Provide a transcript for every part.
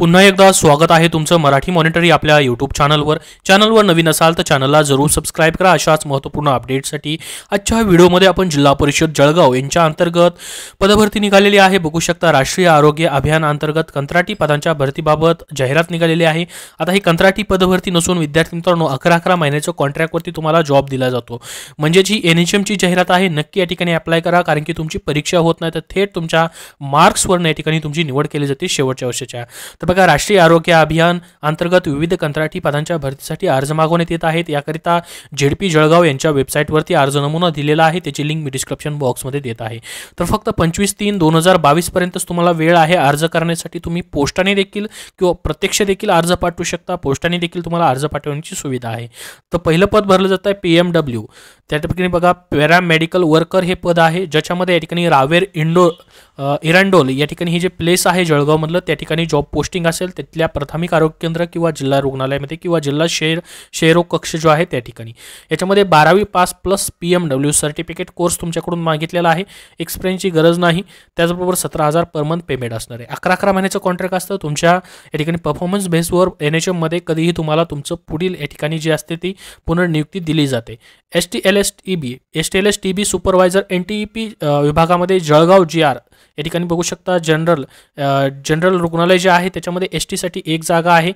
पुन्हा एकदा स्वागत आहे तुमचं मराठी मॉनिटरी आपल्या यूट्यूब चॅनलवर चॅनलवर नवीन असाल तर चॅनलला जरूर सबस्क्राईब करा अशाच महत्त्वपूर्ण अपडेटसाठी आजच्या व्हिडिओमध्ये आपण जिल्हा परिषद जळगाव यांच्या अंतर्गत पदभरती निघालेली आहे बघू शकता राष्ट्रीय आरोग्य अभियान अंतर्गत कंत्राटी पदांच्या भरतीबाबत जाहिरात निघालेली आहे आता ही कंत्राटी पदभरती नसून विद्यार्थी मित्रांनो अकरा अकरा महिन्याच्या कॉन्ट्रॅक्टवरती तुम्हाला जॉब दिला जातो म्हणजे जी एन एच एमची जाहिरात आहे नक्की या ठिकाणी अप्लाय करा कारण की तुमची परीक्षा होत नाही तर थेट तुमच्या मार्क्सवरून या ठिकाणी तुमची निवड केली जाते शेवटच्या वर्षाच्या तर बघा राष्ट्रीय आरोग्य अभियान अंतर्गत विविध कंत्राटी पदांच्या भरतीसाठी अर्ज मागवण्यात येत आहेत याकरिता झेडपी जळगाव यांच्या वेबसाईटवरती अर्ज नमुना दिलेला आहे त्याची लिंक मी डिस्क्रिप्शन बॉक्समध्ये देत आहे तर फक्त पंचवीस तीन दोन हजार बावीसपर्यंतच तुम्हाला वेळ आहे अर्ज करण्यासाठी तुम्ही पोस्टाने देखील किंवा प्रत्यक्ष देखील अर्ज पाठवू शकता पोस्टाने देखील तुम्हाला अर्ज पाठवण्याची सुविधा आहे तर पहिलं पद भरलं जात आहे पी एम डब्ल्यू त्या ठिकाणी बघा पॅरामेडिकल वर्कर हे पद आहे ज्याच्यामध्ये या ठिकाणी रावेर इंडो इरांडोल या ठिकाणी हे जे प्लेस आहे जळगावमधलं त्या ठिकाणी जॉब पोस्टिंग टेस्टिंग असेल तिथल्या प्राथमिक आरोग्य केंद्र किंवा जिल्हा रुग्णालयामध्ये किंवा जिल्हा शेर शेरो कक्ष जो आहे त्या ठिकाणी याच्यामध्ये बारावी pass plus P M W certificate course तुमच्याकडून मागितलेला आहे एक्सपिरियन्सची गरज नाही त्याचबरोबर सतरा हजार पर मंथ पेमेंट असणार आहे अकरा अकरा महिन्याचं कॉन्ट्रॅक्ट असतं तुमच्या या ठिकाणी परफॉर्मन्स बेसवर एन एच एममध्ये कधीही तुम्हाला तुमचं पुढील या ठिकाणी जी असते ती पुनर्नियुक्ती दिली जाते S T L S T B S T L S T B supervisor N T E P विभागामध्ये जळगाव जी आर या ठिकाणी बघू शकता जनरल जनरल रुग्णालय जे आहे त्याच्यामध्ये एस टीसाठी एक जागा आहे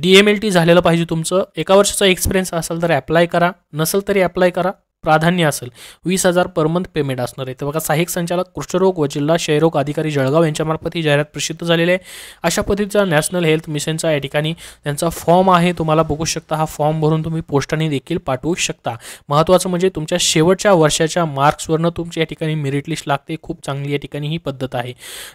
डी एम एल टी झालेलं पाहिजे तुमचं एका वर्षाचा एक्सपिरियन्स असेल तर अप्लाय करा नसेल तरी अप्लाय करा प्राधान्य असेल वीस हजार पर मंथ पेमेंट असणार आहे तर बघा सहाय्यक संचालक कुष्ठरोग व जिल्हा क्षयरोग अधिकारी जळगाव यांच्यामार्फत ही जाहिरात प्रसिद्ध झालेली आहे अशा पद्धतीचा नॅशनल हेल्थ मिशनचा या ठिकाणी त्यांचा फॉर्म आहे तुम्हाला बघू शकता हा फॉर्म भरून तुम्ही पोस्टाने देखील पाठवू शकता महत्त्वाचं म्हणजे तुमच्या शेवटच्या वर्षाच्या मार्क्सवरनं तुमची या ठिकाणी मेरिट लिस्ट लागते खूप चांगली या ठिकाणी ही पद्धत आहे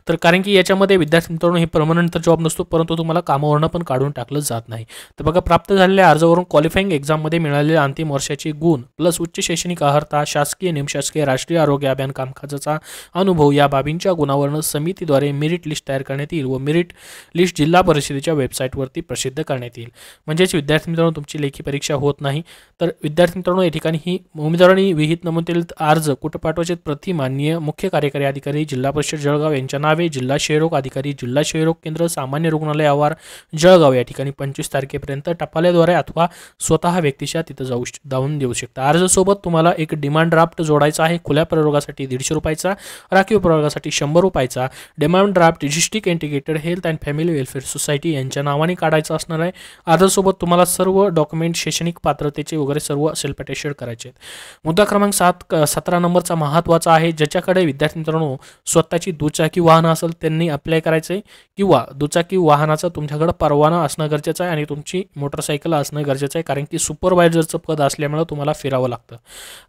तर कारण की याच्यामध्ये विद्यार्थी मित्रांनो हे परमनंट जॉब नसतो परंतु तुम्हाला कामावरनं पण काढून टाकलं जात नाही तर बघा प्राप्त झालेल्या अर्जावरून क्वालिफाईंग एक्झाममध्ये मिळालेल्या अंतिम वर्षाचे गुण प्लस उच्च शैक्षणिक अहर्ता शासकीय निमशासकीय राष्ट्रीय आरोग्य अभियान कामकाजाचा अनुभव या बाबींच्या गुणावरून समितीद्वारे मेरिट लिस्ट तयार करण्यात येईल व मेरिट लिस्ट जिल्हा परिषदेच्या वेबसाईटवरती प्रसिद्ध करण्यात येईल म्हणजेच विद्यार्थी मित्रांनो तुमची लेखी परीक्षा होत नाही तर विद्यार्थी मित्रांनो या ठिकाणी ही उमेदवारांनी विहित नमूद अर्ज कुठं पाठवायचे प्रति मुख्य कार्यकारी अधिकारी जिल्हा परिषद जळगाव यांच्या नावे जिल्हा क्षयरोग अधिकारी जिल्हा क्षयरोग केंद्र सामान्य रुग्णालय आवार जळगाव या ठिकाणी पंचवीस तारखेपर्यंत टपाल्याद्वारे अथवा स्वतः व्यक्तीच्या तिथं जाऊ जाऊन देऊ शकता अर्जसोबत तुम्हाला एक डिमांड ड्राफ्ट जोडायचा आहे खुल्या प्रयोगासाठी दीडशे रुपयाचा राखीव प्रयोगासाठी शंभर रुपयाचा demand draft district integrated health and family welfare society यांच्या नावाने काढायचा असणार आहे आधारसोबत तुम्हाला सर्व डॉक्युमेंट शैक्षणिक पात्रतेचे वगैरे सर्व सेल्फ अटॅचेड करायचे आहेत मुद्दा क्रमांक सात सतरा नंबरचा महत्त्वाचा आहे ज्याच्याकडे विद्यार्थी मित्रांनो स्वतःची दुचाकी वाहन असेल त्यांनी अप्लाय करायचे किंवा दुचाकी वाहनाचा तुमच्याकडे परवाना असणं गरजेचं आहे आणि तुमची मोटरसायकल असणं गरजेचं आहे कारण की सुपरवायझरचं पद असल्यामुळे तुम्हाला फिरावं लागतं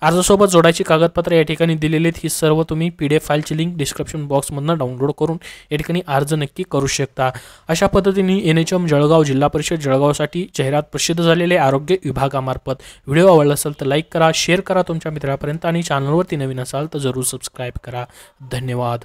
अर्जासोबत जोडायची कागदपत्रे या ठिकाणी दिलेली आहेत ही सर्व तुम्ही पी डी एफ फाईलची लिंक डिस्क्रिप्शन बॉक्समधनं डाउनलोड करून या ठिकाणी अर्ज नक्की करू शकता अशा पद्धतीने एन एच एम जळगाव जिल्हा परिषद जळगावसाठी जाहिरात प्रसिद्ध झालेले आरोग्य विभागामार्फत व्हिडिओ आवडला असेल तर लाईक करा शेअर करा तुमच्या मित्रापर्यंत आणि चॅनलवरती नवीन असाल तर जरूर सबस्क्राईब करा धन्यवाद